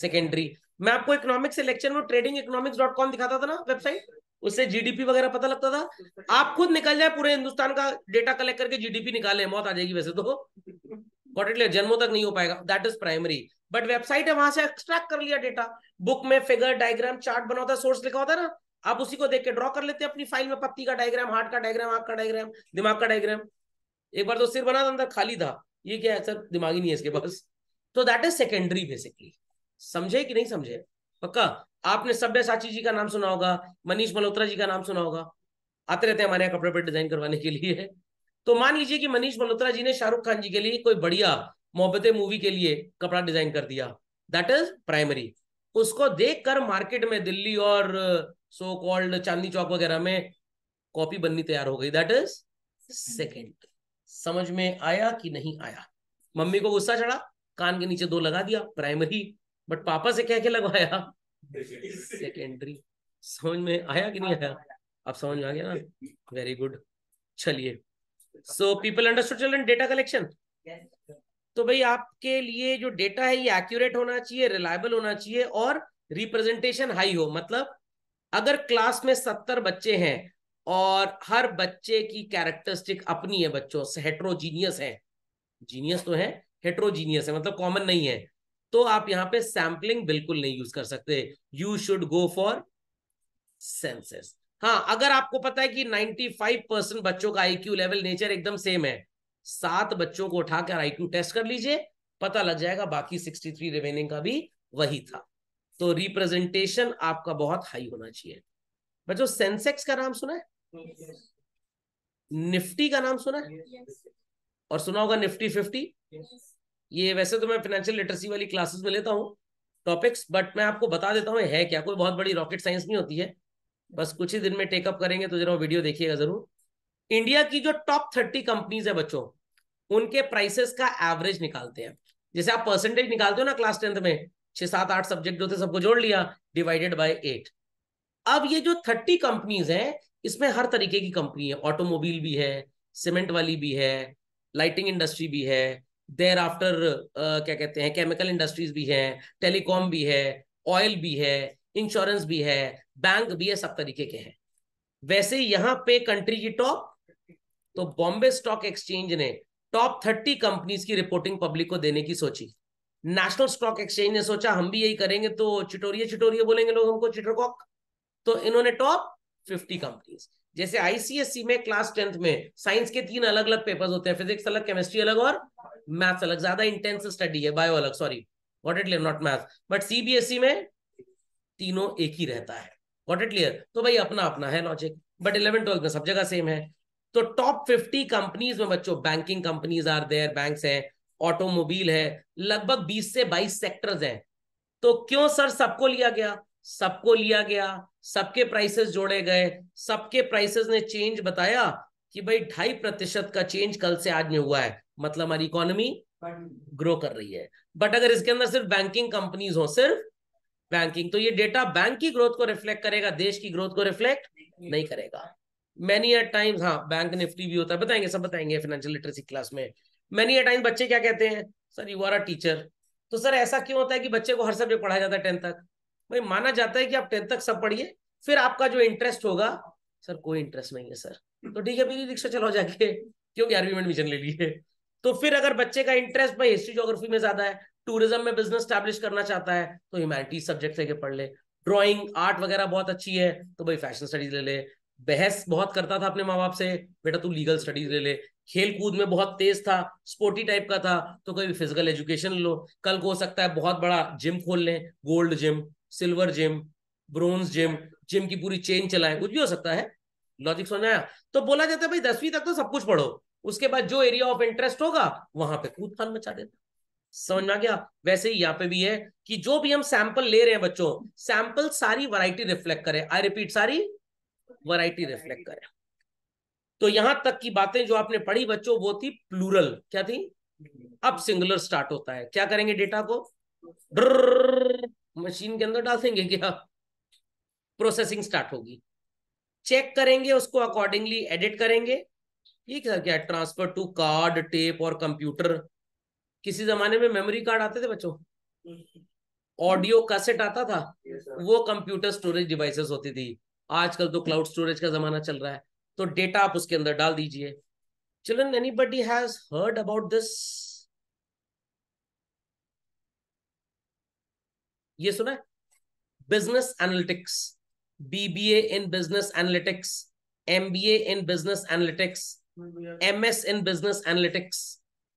[SPEAKER 1] सेकेंडरी मैं आपको इकोनॉमिक्स से लेक्चर में ट्रेडिंग इकोनॉमिक्स डॉट कॉम दिखाता था ना वेबसाइट उससे जीडीपी वगैरह पता लगता था आप खुद निकल जाए पूरे हिंदुस्तान का डेटा कलेक्ट करके जीडीपी निकाले मौत आ जाएगी वैसे तो गॉट इट क्लियर जन्मों तक नहीं हो पाएगा that is primary but website है वहां से एक्सट्रैक्ट कर लिया डेटा बुक में फिगर डायग्राम चार्ट बना होता है सोर्स लिखा होता है ना आप उसी को देख के ड्रॉ कर लेते हैं अपनी फाइल में पत्ती का डायग्राम हार्ट का डायग्राम आंख का डायग्राम दिमाग का डायग्राम एक बार तो सिर बना था अंदर खाली था ये क्या है सर दिमाग ही नहीं है इसके पास तो दैट इज सेकेंडरी बेसिकली समझे कि नहीं समझे पक्का आपने सभ्य साची जी का नाम सुना होगा मनीष मल्होत्रा जी का नाम सुना होगा आते रहते हैं हमारे यहाँ कपड़े पर डिजाइन करवाने के लिए तो मान लीजिए कि मनीष मल्होत्रा जी ने शाहरुख खान जी के लिए कोई बढ़िया मोहब्बत मूवी के लिए कपड़ा डिजाइन कर दिया दैट इज प्राइमरी उसको देख कर मार्केट में दिल्ली और सो कॉल्ड चांदनी चौक वगैरह में कॉपी बननी तैयार हो गई दैट इज सेकेंड समझ में आया कि नहीं आया मम्मी को गुस्सा चढ़ा कान के नीचे दो लगा दिया प्राइमरी बट पापा से कह के लगवाया सेकेंडरी समझ में आया कि नहीं आया हाँ, अब समझ में आ गया ना वेरी हाँ। गुड चलिए so people understood children data collection तो भाई आपके लिए जो डेटा है ये एक्यूरेट होना चाहिए रिलायबल होना चाहिए और रिप्रेजेंटेशन हाई हो मतलब अगर क्लास में सत्तर बच्चे हैं और हर बच्चे की कैरेक्टरिस्टिक अपनी है बच्चों से हेट्रोजीनियस है जीनियस तो है हेट्रोजीनियस है मतलब कॉमन नहीं है तो आप यहाँ पे सैम्पलिंग बिल्कुल नहीं यूज कर सकते you should go for censuses हाँ अगर आपको पता है कि 95 परसेंट बच्चों का आईक्यू लेवल नेचर एकदम सेम है सात बच्चों को उठाकर आईक्यू टेस्ट कर लीजिए पता लग जाएगा बाकी 63 रिमेनिंग का भी वही था तो रिप्रेजेंटेशन आपका बहुत हाई होना चाहिए बच्चों सेंसेक्स का नाम सुना है yes. निफ्टी का नाम सुना है yes. और सुना होगा निफ्टी फिफ्टी yes. ये वैसे तो मैं फाइनेंशियल लिटरेसी वाली क्लासेस में लेता हूँ टॉपिक्स बट मैं आपको बता देता हूँ है क्या कोई बहुत बड़ी रॉकेट साइंस नहीं होती है बस कुछ ही दिन में टेकअप करेंगे तो जरा वीडियो देखिएगा जरूर इंडिया की जो टॉप थर्टी कंपनीज है बच्चों उनके प्राइसेस का एवरेज निकालते हैं जैसे आप परसेंटेज निकालते हो ना क्लास टेंथ में छह सात आठ सब्जेक्ट जो थे सबको जोड़ लिया डिवाइडेड बाय एट अब ये जो थर्टी कंपनीज हैं इसमें हर तरीके की कंपनी है ऑटोमोबाइल भी है सीमेंट वाली भी है लाइटिंग इंडस्ट्री भी है देर आफ्टर क्या कहते हैं केमिकल इंडस्ट्रीज भी है टेलीकॉम भी है ऑयल भी है इंश्योरेंस भी है बैंक भी है सब तरीके के हैं वैसे यहां पे कंट्री की टॉप तो बॉम्बे स्टॉक एक्सचेंज ने टॉप थर्टी कंपनीज की रिपोर्टिंग पब्लिक को देने की सोची नेशनल स्टॉक एक्सचेंज ने सोचा हम भी यही करेंगे तो चिटोरिया चिटोरिया बोलेंगे लोग हमको चिटरकॉक तो इन्होंने टॉप फिफ्टी कंपनीज जैसे आईसीएससी में क्लास टेंथ में साइंस के तीन अलग अलग पेपर्स होते हैं फिजिक्स अलग केमिस्ट्री अलग और मैथ्स अलग ज्यादा इंटेंस स्टडी है बायो अलग sorry what it not maths but CBSE में तीनों एक ही रहता है वॉट इट क्लियर तो भाई अपना अपना है लॉजिक बट इलेवन ट्वेल्थ में सब जगह सेम है तो टॉप फिफ्टी कंपनीज में बच्चों banking companies are there bank है ऑटोमोबाइल है लगभग बीस से बाईस सेक्टर्स हैं तो क्यों सर सबको लिया गया सबको लिया गया सबके प्राइसेस जोड़े गए सबके प्राइसेस ने चेंज बताया कि भाई ढाई प्रतिशत का चेंज कल से आज में हुआ है मतलब हमारी इकोनॉमी ग्रो कर रही है बट अगर इसके अंदर सिर्फ बैंकिंग कंपनीज हो सिर्फ बैंकिंग तो ये डेटा बैंक की ग्रोथ को रिफ्लेक्ट करेगा देश की ग्रोथ को रिफ्लेक्ट नहीं करेगा मैनी एट टाइम्स हाँ बैंक निफ्टी भी होता है बताएंगे सब बताएंगे फाइनेंशियल लिटरेसी क्लास में मैनी एट टाइम्स बच्चे क्या कहते हैं sir you are a teacher तो सर ऐसा क्यों होता है कि बच्चे को हर सब्जेक्ट पढ़ाया जाता है टेंथ तक भाई माना जाता है कि आप टेंथ तक सब पढ़िए फिर आपका जो इंटरेस्ट होगा सर कोई इंटरेस्ट नहीं है सर तो ठीक है मेरी रिक्शा चलाओ जाके क्यों ग्यारहवीं में एडमिशन ले लिए तो फिर अगर बच्चे का इंटरेस्ट भाई हिस्ट्री जोग्राफी में ज्यादा है टूरिज्म में बिजनेस स्टैब्लिश करना चाहता है तो ह्यूमैनिटीज सब्जेक्ट लेके पढ़ ले ड्राइंग आर्ट वगैरह बहुत अच्छी है तो भाई फैशन स्टडीज ले ले बहस बहुत करता था अपने माँ बाप से बेटा तू लीगल स्टडीज ले ले खेल कूद में बहुत तेज था स्पोर्टी टाइप का था तो कभी फिजिकल एजुकेशन लो कल को हो सकता है बहुत बड़ा जिम खोल लें gold gym silver gym bronze gym gym की पूरी चेन चलाएं कुछ भी हो सकता है लॉजिक समझाया आया तो बोला जाता है भाई दसवीं तक तो सब कुछ पढ़ो उसके बाद जो एरिया ऑफ इंटरेस्ट होगा वहां पे कूद फान मचा देना समझ में आ गया वैसे ही यहाँ पे भी है कि जो भी हम सैंपल ले रहे हैं बच्चों सैंपल सारी वैरायटी रिफ्लेक्ट करे आई रिपीट सारी वैरायटी रिफ्लेक्ट करे तो यहां तक की बातें जो आपने पढ़ी बच्चों वो थी प्लूरल क्या थी अब सिंगुलर स्टार्ट होता है क्या करेंगे डेटा को मशीन के अंदर डाल देंगे क्या प्रोसेसिंग स्टार्ट होगी चेक करेंगे उसको अकॉर्डिंगली एडिट करेंगे ये क्या क्या ट्रांसफर टू कार्ड टेप और कंप्यूटर किसी जमाने में मेमोरी कार्ड आते थे बच्चों ऑडियो हम्म। कैसेट आता था वो कंप्यूटर स्टोरेज डिवाइसेस होती थी आजकल तो क्लाउड स्टोरेज का जमाना चल रहा है तो डेटा आप उसके अंदर डाल दीजिए children body has heard about this ये सुना business analytics BBA in business analytics MBA in business analytics MS in business analytics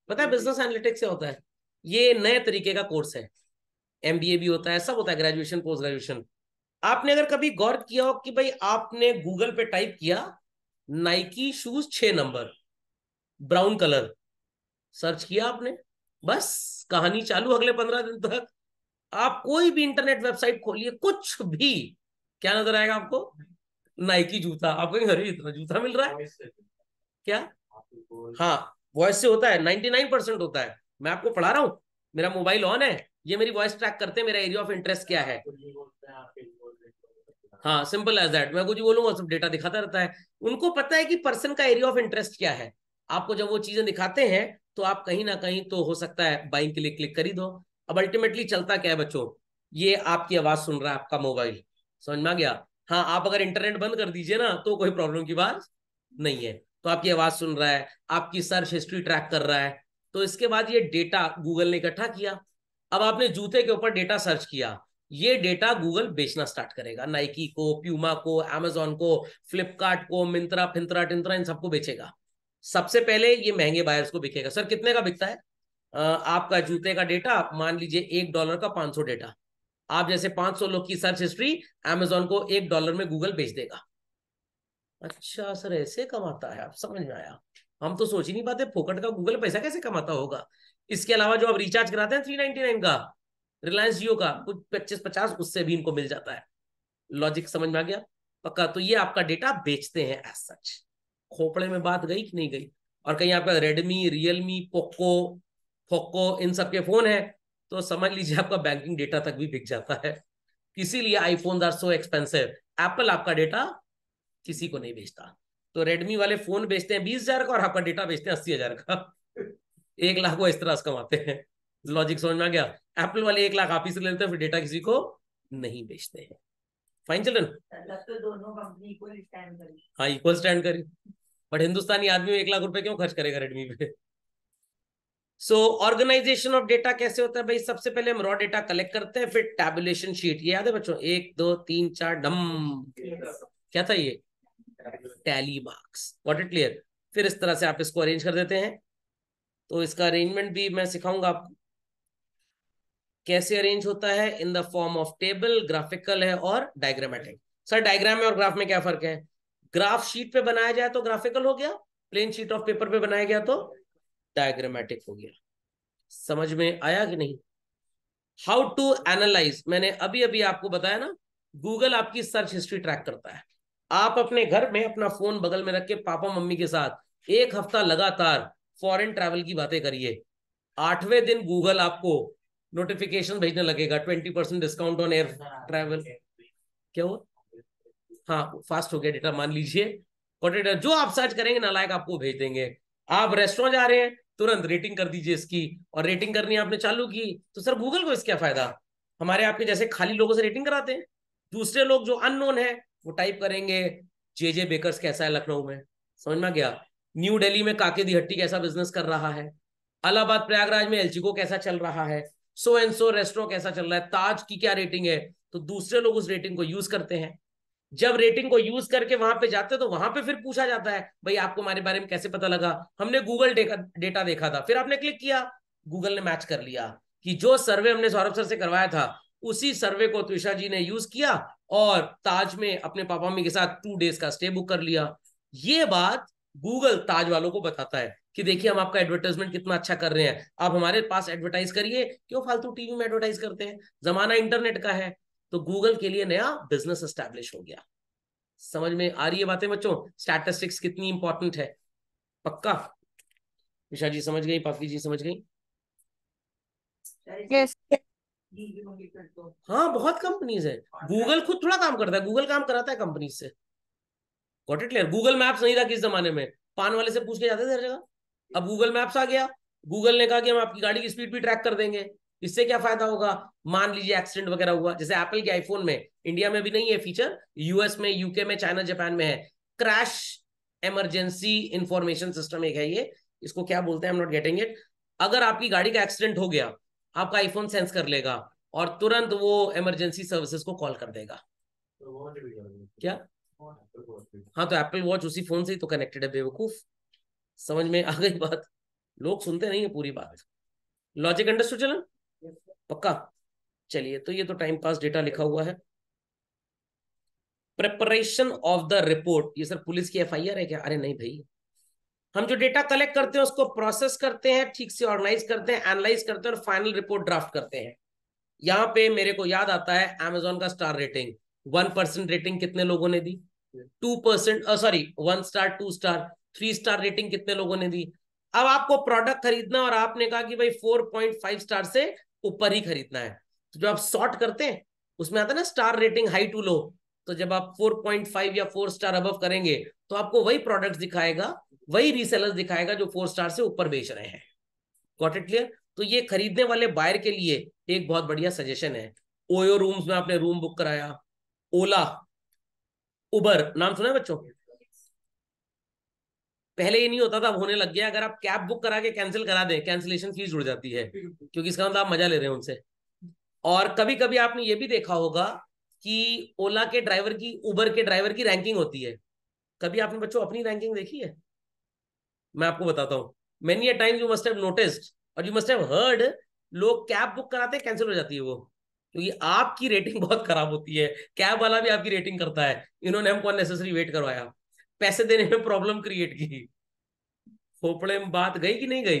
[SPEAKER 1] पता है बिजनेस एनालिटिक्स से होता है ये नए तरीके का कोर्स है एमबीए भी होता है सब होता है ग्रेजुएशन पोस्ट ग्रेजुएशन आपने अगर कभी गौर किया हो कि भाई आपने गूगल पे टाइप किया नाइकी शूज छ नंबर ब्राउन कलर सर्च किया आपने बस कहानी चालू अगले पंद्रह दिन तक आप कोई भी इंटरनेट वेबसाइट खोलिए कुछ भी क्या नजर आएगा आपको नाइकी जूता आपको अरे इतना जूता मिल रहा है क्या हाँ वॉइस से होता है नाइनटी नाइन परसेंट होता है मैं आपको पढ़ा रहा हूँ मेरा मोबाइल ऑन है ये मेरी वॉइस ट्रैक करते हैं मेरा एरिया ऑफ इंटरेस्ट क्या है हाँ सिंपल एज दैट मैं कुछ बोलूंगा सब डेटा दिखाता रहता है उनको पता है कि पर्सन का एरिया ऑफ इंटरेस्ट क्या है आपको जब वो चीजें दिखाते हैं तो आप कहीं ना कहीं तो हो सकता है बाइंग के लिए क्लिक कर ही दो अब अल्टीमेटली चलता क्या है बच्चों ये आपकी आवाज सुन रहा है आपका मोबाइल समझ में आ गया हाँ आप अगर इंटरनेट बंद कर दीजिए ना तो कोई प्रॉब्लम की बात नहीं है तो आपकी आवाज सुन रहा है आपकी सर्च हिस्ट्री ट्रैक कर रहा है तो इसके बाद ये डेटा गूगल ने इकट्ठा किया अब आपने जूते के ऊपर डेटा सर्च किया ये डेटा गूगल बेचना स्टार्ट करेगा नाइकी को प्यूमा को एमेजोन को फ्लिपकार्ट को मिंत्रा फिंत्रा टिंत्रा इन सबको बेचेगा सबसे पहले ये महंगे बायर्स को बिकेगा सर कितने का बिकता है आपका जूते का डेटा मान लीजिए एक डॉलर का पांच सौ डेटा आप जैसे पांच सौ लोग की सर्च हिस्ट्री एमेजोन को एक डॉलर में गूगल बेच देगा अच्छा सर ऐसे कमाता है आप समझ में आया हम तो सोच ही नहीं पाते फोकट का गूगल पैसा कैसे कमाता होगा इसके अलावा जो आप रिचार्ज कराते हैं थ्री नाइनटी नाइन का रिलायंस जियो का कुछ पच्चीस पचास उससे भी इनको मिल जाता है लॉजिक समझ में आ गया पक्का तो ये आपका डेटा बेचते हैं एज सच खोपड़े में बात गई कि नहीं गई और कहीं आपका रेडमी रियलमी पोको फोको इन सबके फोन है तो समझ लीजिए आपका बैंकिंग डेटा तक भी बिक जाता है इसीलिए iPhone are so expensive Apple आपका डेटा किसी को नहीं बेचता तो रेडमी वाले फोन बेचते हैं बीस हजार का और आपका डेटा बेचते हैं अस्सी हजार का एक लाख वो इस तरह से कमाते हैं लॉजिक समझ में आ गया एप्पल वाले एक लाख आप ही से लेते हैं फिर डेटा किसी को नहीं बेचते हैं फाइन चिल्ड्रन
[SPEAKER 2] तो दोनों कंपनी इक्वल स्टैंड
[SPEAKER 1] करी हाँ इक्वल स्टैंड करी बट हिंदुस्तानी आदमी एक लाख रुपए क्यों खर्च करेगा रेडमी पे सो ऑर्गेनाइजेशन ऑफ डेटा कैसे होता है भाई सबसे पहले हम रॉ डेटा कलेक्ट करते हैं फिर टेबुलेशन शीट ये याद है बच्चों एक दो तीन चार डम क्या था ये tally marks what it clear फिर इस तरह से आप इसको अरेंज कर देते हैं तो इसका अरेंजमेंट भी मैं सिखाऊंगा आपको कैसे अरेंज होता है in the form of table graphical है और डायग्रामेटिक सर डायग्राम में और ग्राफ में क्या फर्क है ग्राफ शीट पे बनाया जाए तो ग्राफिकल हो गया प्लेन शीट ऑफ पेपर पे बनाया गया तो डायग्रामेटिक हो गया समझ में आया कि नहीं हाउ टू एनालाइज मैंने अभी अभी आपको बताया ना गूगल आपकी सर्च हिस्ट्री ट्रैक करता है आप अपने घर में अपना फोन बगल में रख के पापा मम्मी के साथ एक हफ्ता लगातार फॉरेन ट्रैवल की बातें करिए आठवें दिन गूगल आपको नोटिफिकेशन भेजने लगेगा twenty percent discount on air travel क्या हुआ हाँ फास्ट हो गया डेटा मान लीजिए जो आप सर्च करेंगे नालायक आपको भेज देंगे आप रेस्टोरेंट जा रहे हैं तुरंत रेटिंग कर दीजिए इसकी और रेटिंग करनी आपने चालू की तो सर गूगल को इसका फायदा हमारे आपके जैसे खाली लोगों से रेटिंग कराते हैं दूसरे लोग जो अननोन है वो टाइप करेंगे जे जे बेकर्स कैसा है लखनऊ में समझ में गया न्यू दिल्ली में काके दी हट्टी कैसा बिजनेस कर रहा है अलाहाबाद प्रयागराज में एलचिको कैसा चल रहा है सो एंड सो रेस्टोरेंट कैसा चल रहा है ताज की क्या रेटिंग है तो दूसरे लोग उस रेटिंग को यूज करते हैं जब रेटिंग को यूज करके वहां पे जाते हैं तो वहां पे फिर पूछा जाता है भाई आपको हमारे बारे में कैसे पता लगा हमने गूगल डेटा देखा था फिर आपने क्लिक किया गूगल ने मैच कर लिया कि जो सर्वे हमने सौरभ सर से करवाया था उसी सर्वे को त्विषा जी ने यूज किया और ताज में अपने पापा मम्मी के साथ टू डेज का स्टे बुक कर लिया ये बात गूगल ताज वालों को बताता है कि देखिए हम आपका एडवर्टाइजमेंट कितना अच्छा कर रहे हैं आप हमारे पास एडवर्टाइज करिए क्यों फालतू टीवी में एडवर्टाइज करते हैं जमाना इंटरनेट का है तो गूगल के लिए नया बिजनेस एस्टैब्लिश हो गया समझ में आ रही है बातें बच्चों स्टैटिस्टिक्स कितनी इंपॉर्टेंट है पक्का विशा जी समझ गई पापी जी समझ गई yes.
[SPEAKER 2] हाँ
[SPEAKER 1] बहुत कंपनीज है गूगल खुद थोड़ा काम करता है गूगल काम कराता है कंपनी से got it clear Google maps नहीं था किस जमाने में पान वाले से पूछ के जाते थे हर जगह अब गूगल मैप्स आ गया गूगल ने कहा कि हम आपकी गाड़ी की स्पीड भी ट्रैक कर देंगे इससे क्या फायदा होगा मान लीजिए एक्सीडेंट वगैरह हुआ जैसे एप्पल के आईफोन में इंडिया में भी नहीं है फीचर यूएस में यूके में चाइना जापान में है क्रैश इमरजेंसी इंफॉर्मेशन सिस्टम एक है ये इसको क्या बोलते हैं I am not getting it अगर आपकी गाड़ी का एक्सीडेंट हो गया आपका आईफोन सेंस कर लेगा और तुरंत वो इमरजेंसी सर्विसेज को कॉल कर देगा तो क्या
[SPEAKER 2] हाँ
[SPEAKER 1] तो एप्पल वॉच उसी फोन से ही तो कनेक्टेड है बेवकूफ समझ में आ गई बात लोग सुनते नहीं है पूरी बात लॉजिक अंडरस्टूड चलन पक्का चलिए तो ये तो टाइम पास डेटा लिखा हुआ है प्रिपरेशन ऑफ द रिपोर्ट ये सर पुलिस की एफआईआर है क्या अरे नहीं भाई हम जो डेटा कलेक्ट करते हैं उसको प्रोसेस करते हैं ठीक से ऑर्गेनाइज करते हैं एनालाइज करते हैं और फाइनल रिपोर्ट ड्राफ्ट करते हैं यहाँ पे मेरे को याद आता है अमेजोन का star rating one percent rating कितने लोगों ने दी two percent sorry one star two star three star rating कितने लोगों ने दी अब आपको प्रोडक्ट खरीदना और आपने कहा कि भाई फोर पॉइंट फाइव स्टार से ऊपर ही खरीदना है तो जो आप सॉर्ट करते हैं उसमें आता है ना star rating high to low तो जब आप फोर पॉइंट फाइव या फोर स्टार अब करेंगे तो आपको वही प्रोडक्ट दिखाएगा वही रीसेलर्स दिखाएगा जो फोर स्टार से ऊपर बेच रहे हैं गॉट इट क्लियर तो ये खरीदने वाले बायर के लिए एक बहुत बढ़िया सजेशन है ओयो रूम्स में आपने रूम बुक कराया ओला उबर नाम सुना है बच्चों पहले ये नहीं होता था अब होने लग गया अगर आप कैब बुक करा के कैंसिल करा दें कैंसिलेशन फीस जुड़ जाती है क्योंकि इसका मतलब आप मजा ले रहे हैं उनसे और कभी कभी आपने ये भी देखा होगा कि ओला के ड्राइवर की उबर के ड्राइवर की रैंकिंग होती है कभी आपने बच्चों अपनी रैंकिंग देखी है मैं आपको बताता हूँ many time you must have noticed और यू मस्ट हैव हर्ड लोग कैब बुक कराते हैं कैंसिल हो जाती है वो क्योंकि आपकी रेटिंग बहुत खराब होती है कैब वाला भी आपकी रेटिंग करता है इन्होंने हमको अननेसेसरी वेट करवाया पैसे देने में प्रॉब्लम क्रिएट की खोपड़े में बात गई कि नहीं गई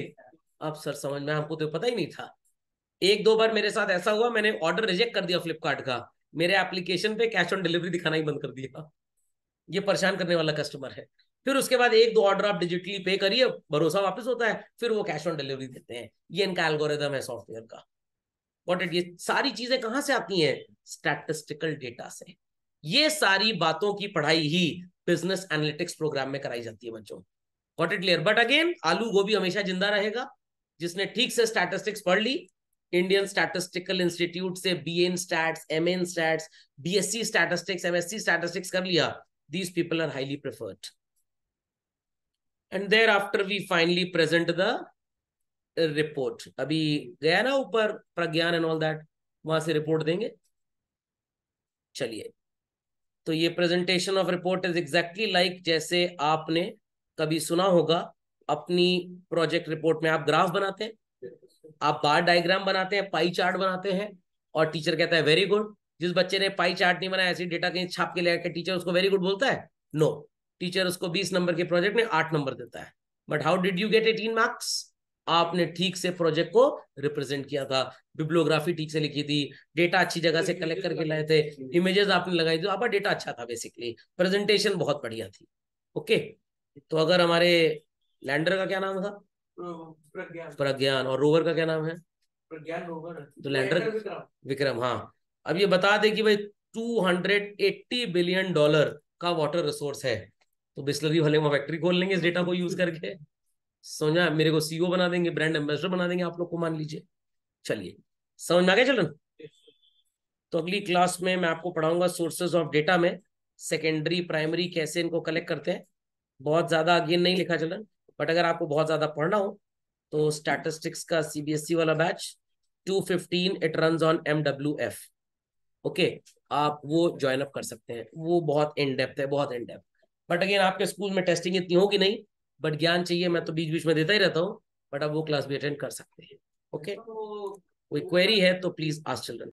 [SPEAKER 1] अब सर समझ में हमको तो पता ही नहीं था एक दो बार मेरे साथ ऐसा हुआ मैंने ऑर्डर रिजेक्ट कर दिया फ्लिपकार्ट का मेरे एप्लीकेशन पे कैश ऑन डिलीवरी दिखाना ही बंद कर दिया ये परेशान करने वाला कस्टमर है फिर उसके बाद एक दो ऑर्डर आप डिजिटली पे करिए भरोसा वापस होता है फिर वो कैश ऑन डिलीवरी देते हैं ये इनका एल्गोरिदम है सॉफ्टवेयर का वॉट इट ये सारी चीजें कहां से आती हैं स्टैटिस्टिकल डेटा से ये सारी बातों की पढ़ाई ही बिजनेस एनालिटिक्स प्रोग्राम में कराई जाती है बच्चों what it clear but again आलू गोभी हमेशा जिंदा रहेगा जिसने ठीक से स्टैटिस्टिक्स पढ़ ली इंडियन स्टैटिस्टिकल इंस्टीट्यूट से B in stats M in stats B S C statistics M S C statistics कर लिया these people are highly preferred and thereafter we finally present the report अभी गया ना ऊपर प्रज्ञान and all that वहां से report देंगे चलिए तो ये presentation of report is exactly like जैसे आपने कभी सुना होगा अपनी प्रोजेक्ट रिपोर्ट में आप ग्राफ बनाते हैं आप बार डायग्राम बनाते हैं पाई चार्ट बनाते हैं और टीचर कहता है वेरी गुड जिस बच्चे ने पाई चार्ट नहीं बनाया ऐसी डेटा कहीं छाप के लेकर टीचर उसको वेरी गुड बोलता है नो no. टीचर उसको बीस नंबर के प्रोजेक्ट में आठ नंबर देता है but how did you get eighteen marks आपने ठीक से प्रोजेक्ट को रिप्रेजेंट किया था बिब्लोग्राफी ठीक से लिखी थी डेटा अच्छी जगह से कलेक्ट करके लाए थे इमेजेस आपने लगाई थी आपका डेटा अच्छा था बेसिकली प्रेजेंटेशन बहुत बढ़िया थी ओके तो अगर हमारे लैंडर का क्या नाम था प्रज्ञान और रोवर का क्या नाम है प्रज्ञान रोवर तो लैंडर विक्रम हाँ अब ये बता दे कि भाई 280 बिलियन डॉलर का वाटर रिसोर्स है तो बिस्लरी वाले वहां फैक्ट्री खोल लेंगे इस डेटा को यूज करके समझा मेरे को सीईओ e बना देंगे ब्रांड एम्बेसडर बना देंगे आप लोग को मान लीजिए चलिए समझ में आ गया चलन तो अगली क्लास में मैं आपको पढ़ाऊंगा सोर्सेज ऑफ डेटा में सेकेंडरी प्राइमरी कैसे इनको कलेक्ट करते हैं बहुत ज्यादा अगेन नहीं लिखा चलन बट अगर आपको बहुत ज्यादा पढ़ना हो तो स्टैटिस्टिक्स का सीबीएसई e वाला batch 215 it run on MWF okay आप वो ज्वाइन अप कर सकते हैं वो बहुत इनडेप्थ है बहुत इनडेप्थ बट अगेन आपके स्कूल में टेस्टिंग इतनी होगी नहीं बट ज्ञान चाहिए मैं तो बीच बीच में देता ही रहता हूँ बट आप वो क्लास भी अटेंड कर सकते हैं
[SPEAKER 2] ओके okay? तो
[SPEAKER 1] कोई क्वेरी है तो प्लीज आज चिल्ड्रन